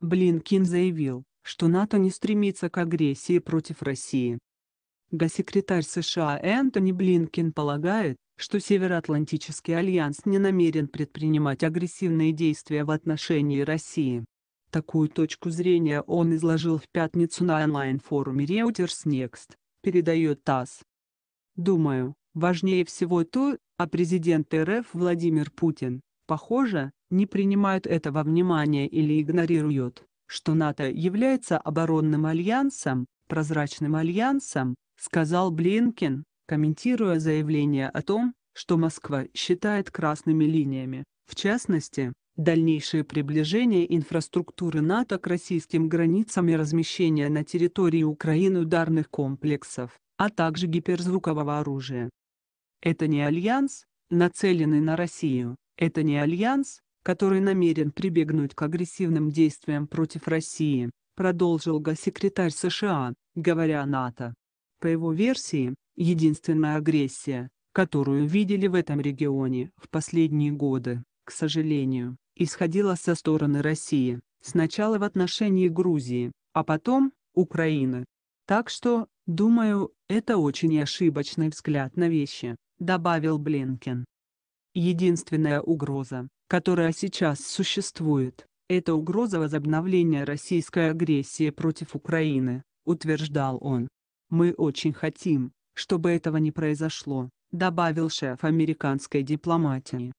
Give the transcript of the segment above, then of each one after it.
Блинкин заявил, что НАТО не стремится к агрессии против России. Госсекретарь США Энтони Блинкин полагает, что Североатлантический альянс не намерен предпринимать агрессивные действия в отношении России. Такую точку зрения он изложил в пятницу на онлайн-форуме Reuters Next, передает ТАСС. Думаю, важнее всего то, а президент РФ Владимир Путин, похоже, не принимают это во внимание или игнорируют, что НАТО является оборонным альянсом, прозрачным альянсом, сказал Блинкин, комментируя заявление о том, что Москва считает красными линиями, в частности, дальнейшее приближение инфраструктуры НАТО к российским границам и размещение на территории Украины ударных комплексов, а также гиперзвукового оружия. Это не альянс, нацеленный на Россию, это не альянс, который намерен прибегнуть к агрессивным действиям против России, продолжил госсекретарь США, говоря о НАТО. По его версии, единственная агрессия, которую видели в этом регионе в последние годы, к сожалению, исходила со стороны России, сначала в отношении Грузии, а потом – Украины. Так что, думаю, это очень ошибочный взгляд на вещи, добавил Блинкен. Единственная угроза, которая сейчас существует, это угроза возобновления российской агрессии против Украины, утверждал он. Мы очень хотим, чтобы этого не произошло, добавил шеф американской дипломатии.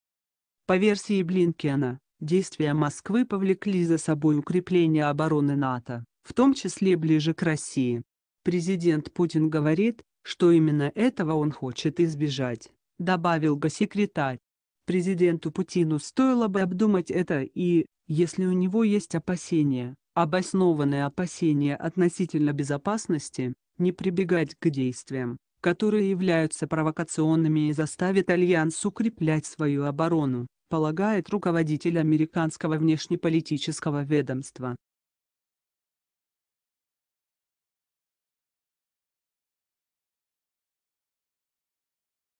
По версии Блинкена, действия Москвы повлекли за собой укрепление обороны НАТО, в том числе ближе к России. Президент Путин говорит, что именно этого он хочет избежать, добавил госсекретарь президенту Путину стоило бы обдумать это и, если у него есть опасения, обоснованные опасения относительно безопасности, не прибегать к действиям, которые являются провокационными и заставят Альянс укреплять свою оборону, полагает руководитель американского внешнеполитического ведомства.